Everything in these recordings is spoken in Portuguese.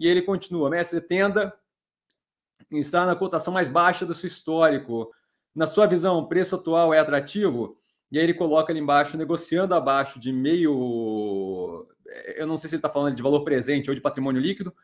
E ele continua: mestre, tenda está na cotação mais baixa do seu histórico. Na sua visão, o preço atual é atrativo? E aí ele coloca ali embaixo, negociando abaixo de meio. Eu não sei se ele está falando de valor presente ou de patrimônio líquido,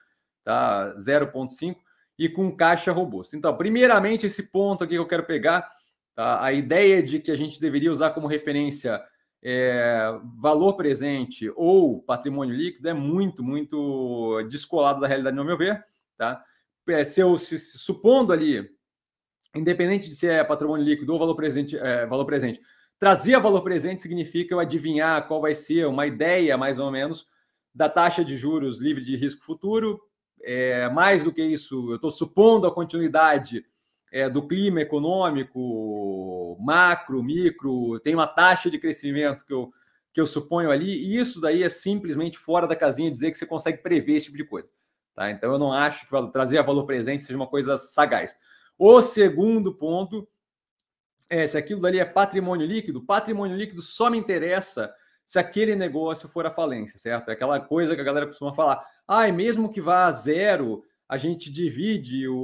tá? 0,5, e com caixa robusta. Então, primeiramente, esse ponto aqui que eu quero pegar, tá? a ideia de que a gente deveria usar como referência é, valor presente ou patrimônio líquido é muito, muito descolado da realidade, no meu ver. Tá? É, se eu se, se, supondo ali, independente de se é patrimônio líquido ou valor presente, é, valor presente, trazer valor presente significa eu adivinhar qual vai ser uma ideia, mais ou menos, da taxa de juros livre de risco futuro. É, mais do que isso, eu estou supondo a continuidade é, do clima econômico, macro, micro, tem uma taxa de crescimento que eu, que eu suponho ali, e isso daí é simplesmente fora da casinha dizer que você consegue prever esse tipo de coisa. Tá? Então eu não acho que trazer a valor presente seja uma coisa sagaz. O segundo ponto é se aquilo dali é patrimônio líquido. Patrimônio líquido só me interessa se aquele negócio for a falência, certo? É aquela coisa que a galera costuma falar. Ah, mesmo que vá a zero, a gente divide o,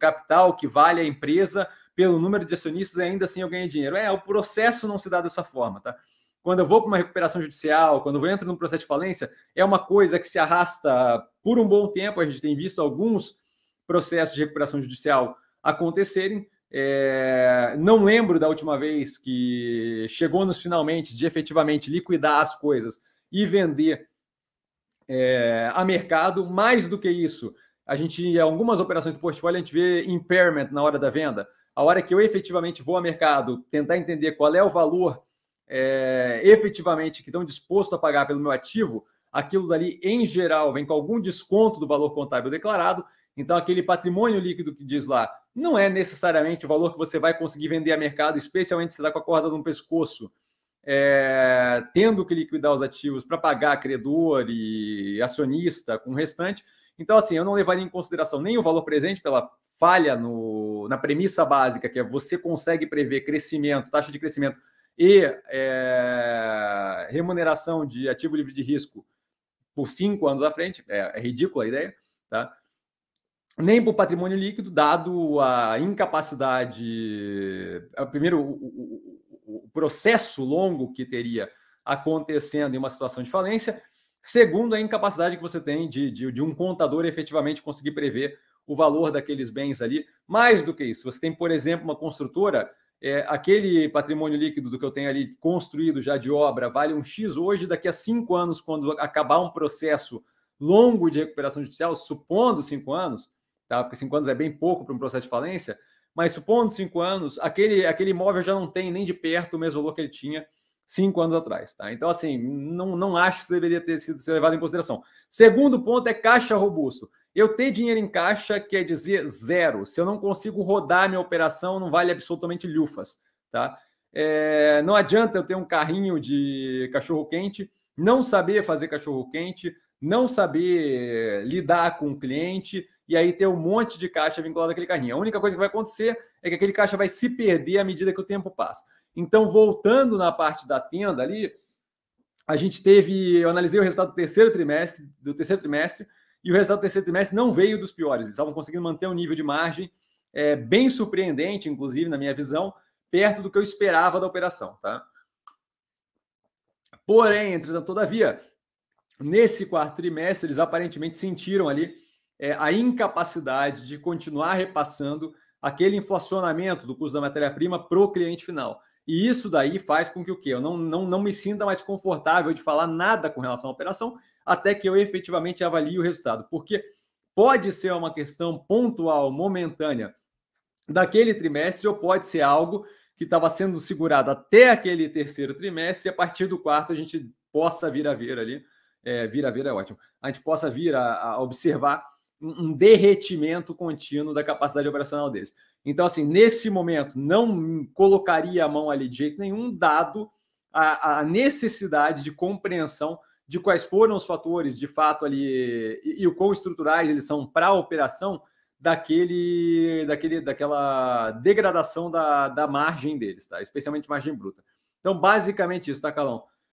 capital que vale a empresa pelo número de acionistas, ainda assim eu ganho dinheiro. É, o processo não se dá dessa forma, tá? Quando eu vou para uma recuperação judicial, quando eu entro num processo de falência, é uma coisa que se arrasta por um bom tempo. A gente tem visto alguns processos de recuperação judicial acontecerem. É, não lembro da última vez que chegou nos finalmente de efetivamente liquidar as coisas e vender é, a mercado. Mais do que isso, a gente, em algumas operações de portfólio, a gente vê impairment na hora da venda. A hora que eu efetivamente vou ao mercado tentar entender qual é o valor é, efetivamente que estão dispostos a pagar pelo meu ativo, aquilo dali, em geral, vem com algum desconto do valor contábil declarado. Então, aquele patrimônio líquido que diz lá não é necessariamente o valor que você vai conseguir vender a mercado, especialmente se está com a corda no pescoço, é, tendo que liquidar os ativos para pagar credor e acionista com o restante. Então, assim, eu não levaria em consideração nem o valor presente pela falha no, na premissa básica, que é você consegue prever crescimento, taxa de crescimento e é, remuneração de ativo livre de risco por cinco anos à frente, é, é ridícula a ideia, tá? nem para o patrimônio líquido, dado a incapacidade, primeiro, o, o, o, processo longo que teria acontecendo em uma situação de falência, Segundo, a incapacidade que você tem de, de, de um contador efetivamente conseguir prever o valor daqueles bens ali. Mais do que isso, você tem, por exemplo, uma construtora, é, aquele patrimônio líquido do que eu tenho ali construído já de obra vale um X hoje, daqui a cinco anos, quando acabar um processo longo de recuperação judicial, supondo cinco anos, tá? porque cinco anos é bem pouco para um processo de falência, mas supondo cinco anos, aquele, aquele imóvel já não tem nem de perto o mesmo valor que ele tinha cinco anos atrás. Tá? Então, assim, não, não acho que deveria ter sido ser levado em consideração. Segundo ponto é caixa robusto. Eu ter dinheiro em caixa quer dizer zero. Se eu não consigo rodar minha operação, não vale absolutamente lufas. Tá? É, não adianta eu ter um carrinho de cachorro-quente, não saber fazer cachorro-quente, não saber lidar com o cliente e aí ter um monte de caixa vinculado àquele carrinho. A única coisa que vai acontecer é que aquele caixa vai se perder à medida que o tempo passa. Então, voltando na parte da tenda ali, a gente teve, eu analisei o resultado do terceiro trimestre, do terceiro trimestre, e o resultado do terceiro trimestre não veio dos piores. Eles estavam conseguindo manter um nível de margem é, bem surpreendente, inclusive, na minha visão, perto do que eu esperava da operação, tá? Porém, entretanto, todavia, nesse quarto trimestre, eles aparentemente sentiram ali é, a incapacidade de continuar repassando aquele inflacionamento do custo da matéria-prima para o cliente final. E isso daí faz com que o quê? Eu não, não, não me sinta mais confortável de falar nada com relação à operação até que eu efetivamente avalie o resultado. Porque pode ser uma questão pontual, momentânea daquele trimestre ou pode ser algo que estava sendo segurado até aquele terceiro trimestre e a partir do quarto a gente possa vir a ver ali, é, vir a ver é ótimo, a gente possa vir a, a observar um derretimento contínuo da capacidade operacional deles. Então, assim, nesse momento, não colocaria a mão ali de jeito nenhum, dado a, a necessidade de compreensão de quais foram os fatores de fato ali e, e o quão estruturais eles são para a operação daquele, daquele, daquela degradação da, da margem deles, tá? especialmente margem bruta. Então, basicamente isso, tá, Calão?